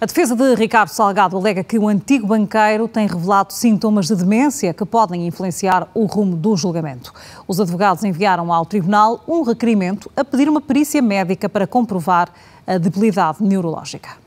A defesa de Ricardo Salgado alega que o antigo banqueiro tem revelado sintomas de demência que podem influenciar o rumo do julgamento. Os advogados enviaram ao tribunal um requerimento a pedir uma perícia médica para comprovar a debilidade neurológica.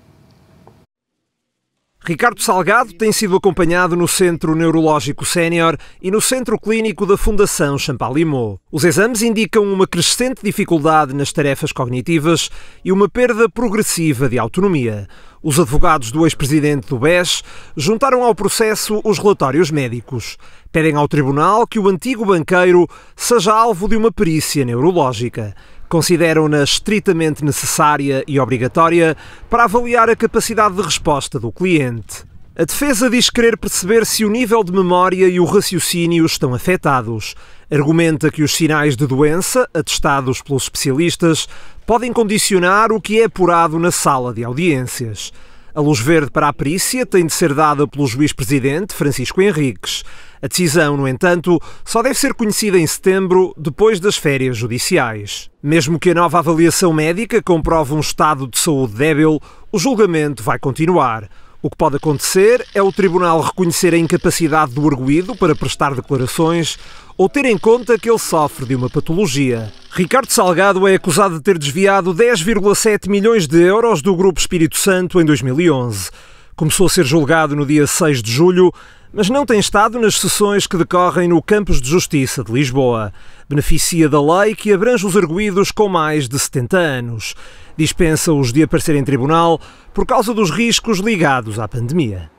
Ricardo Salgado tem sido acompanhado no Centro Neurológico Sénior e no Centro Clínico da Fundação Champalimau. Os exames indicam uma crescente dificuldade nas tarefas cognitivas e uma perda progressiva de autonomia. Os advogados do ex-presidente do BES juntaram ao processo os relatórios médicos. Pedem ao tribunal que o antigo banqueiro seja alvo de uma perícia neurológica consideram-na estritamente necessária e obrigatória para avaliar a capacidade de resposta do cliente. A defesa diz querer perceber se o nível de memória e o raciocínio estão afetados. Argumenta que os sinais de doença, atestados pelos especialistas, podem condicionar o que é apurado na sala de audiências. A luz verde para a perícia tem de ser dada pelo juiz-presidente Francisco Henriques. A decisão, no entanto, só deve ser conhecida em setembro, depois das férias judiciais. Mesmo que a nova avaliação médica comprove um estado de saúde débil, o julgamento vai continuar. O que pode acontecer é o tribunal reconhecer a incapacidade do arguído para prestar declarações ou ter em conta que ele sofre de uma patologia. Ricardo Salgado é acusado de ter desviado 10,7 milhões de euros do Grupo Espírito Santo em 2011. Começou a ser julgado no dia 6 de julho, mas não tem estado nas sessões que decorrem no Campos de Justiça de Lisboa. Beneficia da lei que abrange os arguídos com mais de 70 anos. Dispensa-os de aparecer em tribunal por causa dos riscos ligados à pandemia.